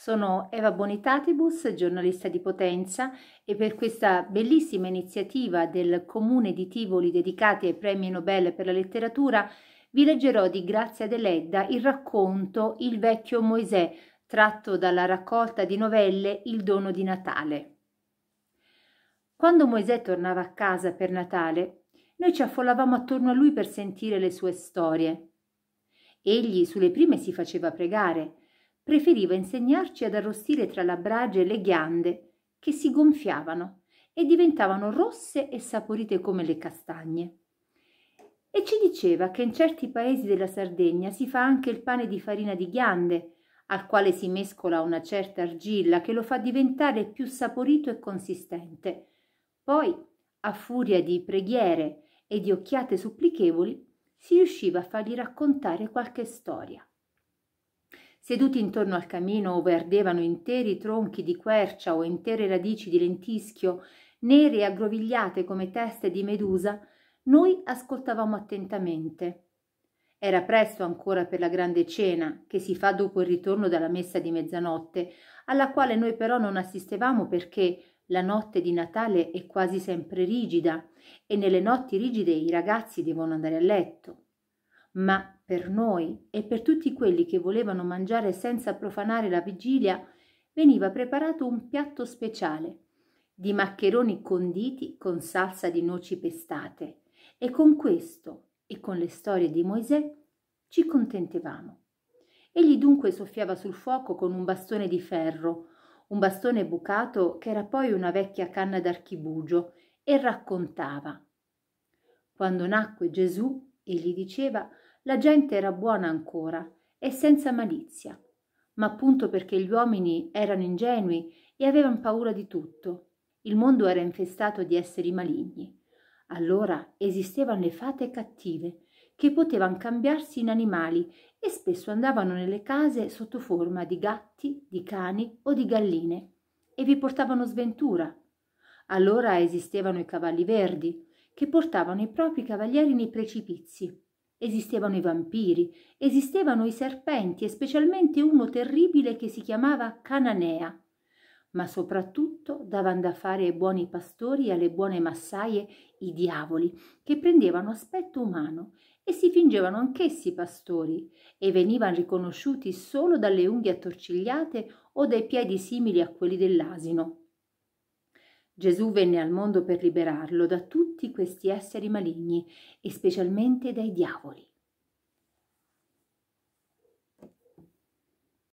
Sono Eva Bonitatibus, giornalista di Potenza e per questa bellissima iniziativa del Comune di Tivoli dedicati ai premi Nobel per la letteratura vi leggerò di Grazia Deledda il racconto Il vecchio Moisè, tratto dalla raccolta di novelle Il dono di Natale. Quando Moisè tornava a casa per Natale, noi ci affollavamo attorno a lui per sentire le sue storie. Egli sulle prime si faceva pregare, preferiva insegnarci ad arrostire tra la brage le ghiande che si gonfiavano e diventavano rosse e saporite come le castagne. E ci diceva che in certi paesi della Sardegna si fa anche il pane di farina di ghiande, al quale si mescola una certa argilla che lo fa diventare più saporito e consistente. Poi, a furia di preghiere e di occhiate supplichevoli, si riusciva a fargli raccontare qualche storia. Seduti intorno al camino ove ardevano interi tronchi di quercia o intere radici di lentischio, nere e aggrovigliate come teste di medusa, noi ascoltavamo attentamente. Era presto ancora per la grande cena, che si fa dopo il ritorno dalla messa di mezzanotte, alla quale noi però non assistevamo perché la notte di Natale è quasi sempre rigida e nelle notti rigide i ragazzi devono andare a letto ma per noi e per tutti quelli che volevano mangiare senza profanare la vigilia veniva preparato un piatto speciale di maccheroni conditi con salsa di noci pestate e con questo e con le storie di Mosè ci contentevamo. Egli dunque soffiava sul fuoco con un bastone di ferro, un bastone bucato che era poi una vecchia canna d'archibugio, e raccontava. Quando nacque Gesù, egli diceva, la gente era buona ancora e senza malizia, ma appunto perché gli uomini erano ingenui e avevano paura di tutto. Il mondo era infestato di esseri maligni. Allora esistevano le fate cattive, che potevano cambiarsi in animali e spesso andavano nelle case sotto forma di gatti, di cani o di galline e vi portavano sventura. Allora esistevano i cavalli verdi, che portavano i propri cavalieri nei precipizi. Esistevano i vampiri, esistevano i serpenti e specialmente uno terribile che si chiamava Cananea. Ma soprattutto davano da fare ai buoni pastori e alle buone massaie i diavoli, che prendevano aspetto umano e si fingevano anch'essi pastori e venivano riconosciuti solo dalle unghie attorcigliate o dai piedi simili a quelli dell'asino. Gesù venne al mondo per liberarlo da tutti questi esseri maligni e specialmente dai diavoli.